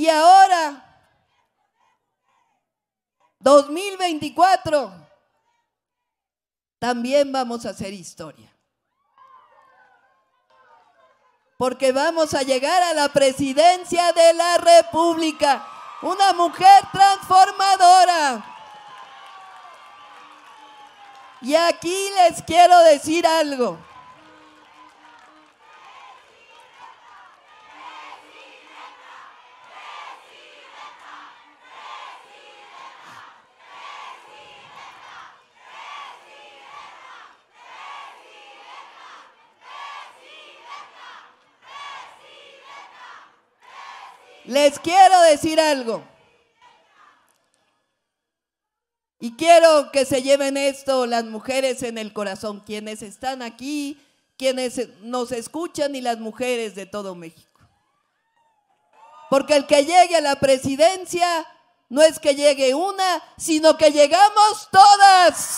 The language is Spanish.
Y ahora, 2024, también vamos a hacer historia. Porque vamos a llegar a la presidencia de la República, una mujer transformadora. Y aquí les quiero decir algo. Les quiero decir algo. Y quiero que se lleven esto las mujeres en el corazón, quienes están aquí, quienes nos escuchan y las mujeres de todo México. Porque el que llegue a la presidencia no es que llegue una, sino que llegamos todas.